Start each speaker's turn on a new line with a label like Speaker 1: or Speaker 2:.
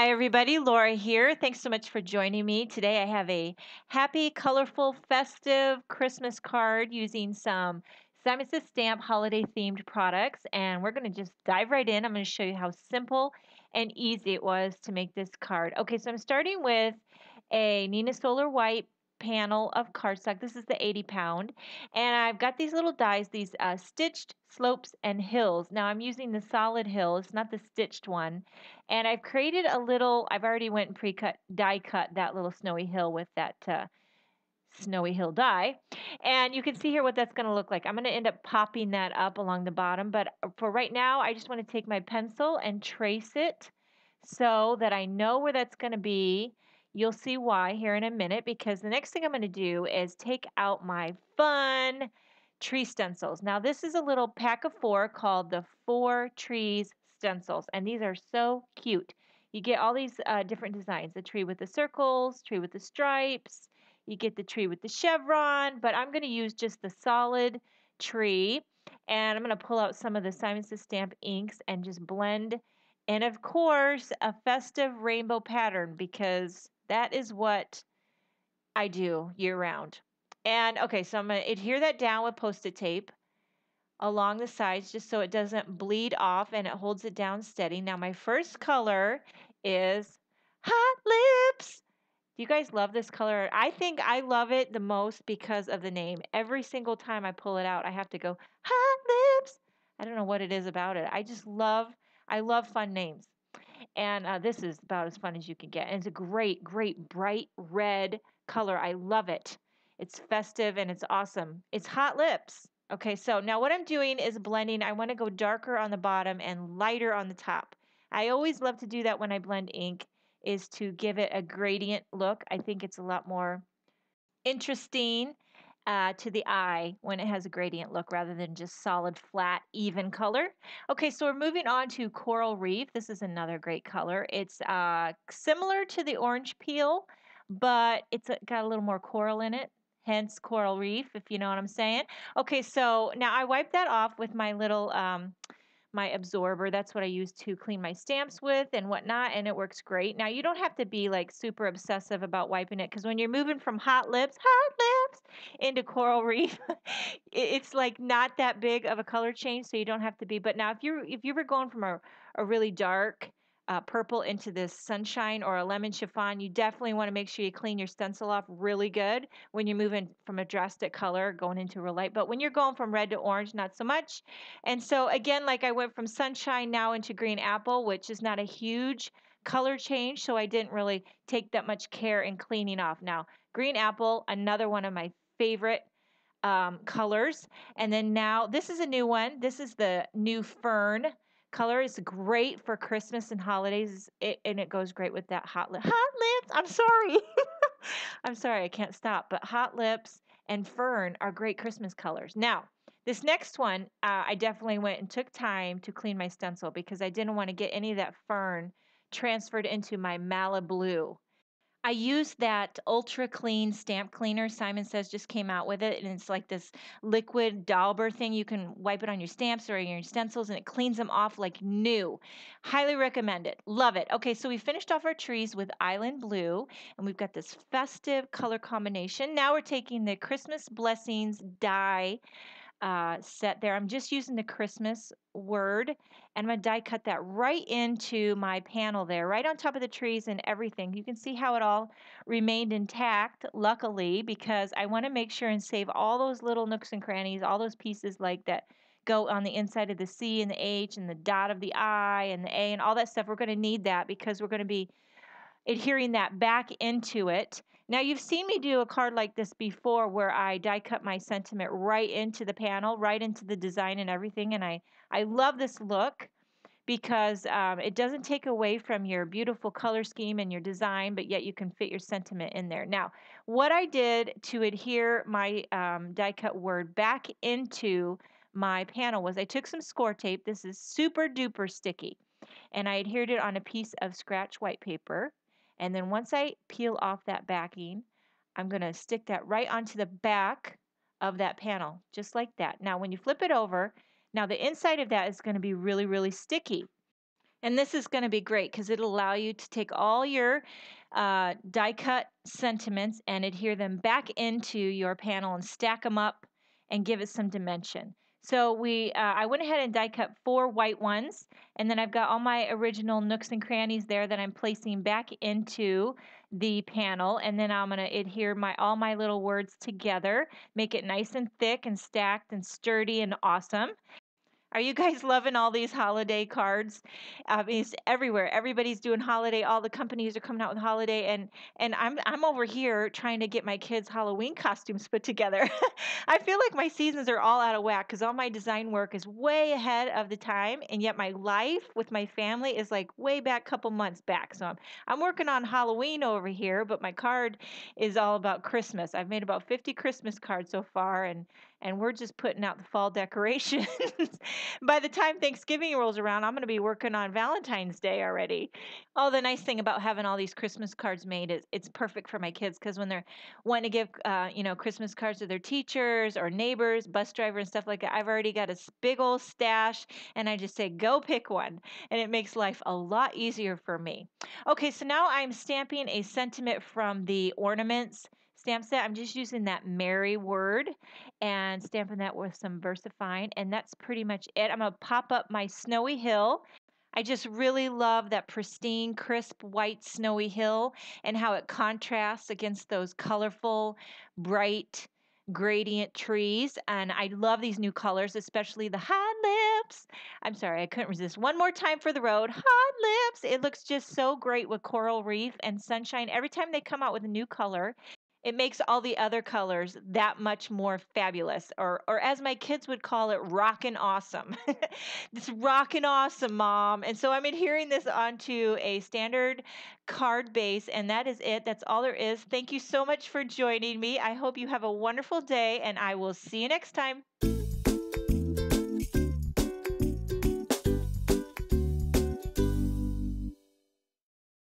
Speaker 1: Hi, everybody. Laura here. Thanks so much for joining me. Today I have a happy, colorful, festive Christmas card using some Simon Says Stamp holiday themed products. And we're going to just dive right in. I'm going to show you how simple and easy it was to make this card. Okay, so I'm starting with a Nina Solar White panel of cardstock. This is the 80 pound. And I've got these little dies, these uh, stitched slopes and hills. Now I'm using the solid hill. It's not the stitched one. And I've created a little, I've already went and pre-cut, die cut that little snowy hill with that uh, snowy hill die. And you can see here what that's going to look like. I'm going to end up popping that up along the bottom. But uh, for right now, I just want to take my pencil and trace it so that I know where that's going to be. You'll see why here in a minute because the next thing I'm going to do is take out my fun tree stencils. Now this is a little pack of four called the Four Trees Stencils and these are so cute. You get all these uh, different designs, the tree with the circles, tree with the stripes, you get the tree with the chevron, but I'm going to use just the solid tree and I'm going to pull out some of the Simon Says Stamp inks and just blend and of course, a festive rainbow pattern because that is what I do year round. And okay, so I'm going to adhere that down with post it tape along the sides just so it doesn't bleed off and it holds it down steady. Now, my first color is Hot Lips. Do you guys love this color? I think I love it the most because of the name. Every single time I pull it out, I have to go Hot Lips. I don't know what it is about it. I just love I love fun names. And uh, this is about as fun as you can get. And it's a great, great bright red color. I love it. It's festive and it's awesome. It's hot lips. Okay, so now what I'm doing is blending. I want to go darker on the bottom and lighter on the top. I always love to do that when I blend ink is to give it a gradient look. I think it's a lot more interesting uh, to the eye when it has a gradient look rather than just solid, flat, even color. Okay, so we're moving on to Coral Reef. This is another great color. It's uh, similar to the orange peel, but it's uh, got a little more coral in it hence coral reef, if you know what I'm saying. Okay, so now I wiped that off with my little um, my absorber. That's what I use to clean my stamps with and whatnot, and it works great. Now, you don't have to be like super obsessive about wiping it because when you're moving from hot lips, hot lips into coral reef, it's like not that big of a color change, so you don't have to be. But now, if you if you were going from a, a really dark uh, purple into this sunshine or a lemon chiffon, you definitely want to make sure you clean your stencil off really good when you're moving from a drastic color going into real light. But when you're going from red to orange, not so much. And so again, like I went from sunshine now into green apple, which is not a huge color change, so I didn't really take that much care in cleaning off. Now, green apple, another one of my favorite um, colors. And then now, this is a new one. This is the new fern Color is great for Christmas and holidays, it, and it goes great with that hot lip. Hot lips. I'm sorry. I'm sorry, I can't stop. But hot lips and fern are great Christmas colors. Now, this next one, uh, I definitely went and took time to clean my stencil because I didn't want to get any of that fern transferred into my Malibu I use that ultra clean stamp cleaner Simon Says just came out with it, and it's like this liquid dauber thing. You can wipe it on your stamps or your stencils, and it cleans them off like new. Highly recommend it. Love it. Okay, so we finished off our trees with Island Blue, and we've got this festive color combination. Now we're taking the Christmas Blessings dye uh, set there. I'm just using the Christmas word and I'm going to die cut that right into my panel there, right on top of the trees and everything. You can see how it all remained intact, luckily, because I want to make sure and save all those little nooks and crannies, all those pieces like that go on the inside of the C and the H and the dot of the I and the A and all that stuff. We're going to need that because we're going to be adhering that back into it. Now, you've seen me do a card like this before where I die cut my sentiment right into the panel, right into the design and everything. And I, I love this look because um, it doesn't take away from your beautiful color scheme and your design, but yet you can fit your sentiment in there. Now, what I did to adhere my um, die cut word back into my panel was I took some score tape. This is super duper sticky. And I adhered it on a piece of scratch white paper. And then once I peel off that backing, I'm going to stick that right onto the back of that panel, just like that. Now, when you flip it over, now the inside of that is going to be really, really sticky. And this is going to be great because it'll allow you to take all your uh, die cut sentiments and adhere them back into your panel and stack them up and give it some dimension. So we, uh, I went ahead and die cut four white ones, and then I've got all my original nooks and crannies there that I'm placing back into the panel, and then I'm gonna adhere my all my little words together, make it nice and thick and stacked and sturdy and awesome. Are you guys loving all these holiday cards? I mean, it's everywhere. Everybody's doing holiday. All the companies are coming out with holiday, and and I'm I'm over here trying to get my kids' Halloween costumes put together. I feel like my seasons are all out of whack because all my design work is way ahead of the time, and yet my life with my family is like way back, couple months back. So I'm I'm working on Halloween over here, but my card is all about Christmas. I've made about 50 Christmas cards so far, and and we're just putting out the fall decorations. By the time Thanksgiving rolls around, I'm going to be working on Valentine's Day already. Oh, the nice thing about having all these Christmas cards made is it's perfect for my kids because when they're wanting to give, uh, you know, Christmas cards to their teachers or neighbors, bus driver, and stuff like that, I've already got a big old stash, and I just say, go pick one. And it makes life a lot easier for me. Okay, so now I'm stamping a sentiment from the ornaments Stamp that. I'm just using that Mary word and stamping that with some VersaFine. And that's pretty much it. I'm going to pop up my Snowy Hill. I just really love that pristine, crisp, white, snowy hill and how it contrasts against those colorful, bright, gradient trees. And I love these new colors, especially the hot lips. I'm sorry, I couldn't resist. One more time for the road. Hot lips. It looks just so great with coral reef and sunshine. Every time they come out with a new color, it makes all the other colors that much more fabulous or or as my kids would call it rockin' awesome it's rockin' awesome mom and so i'm adhering this onto a standard card base and that is it that's all there is thank you so much for joining me i hope you have a wonderful day and i will see you next time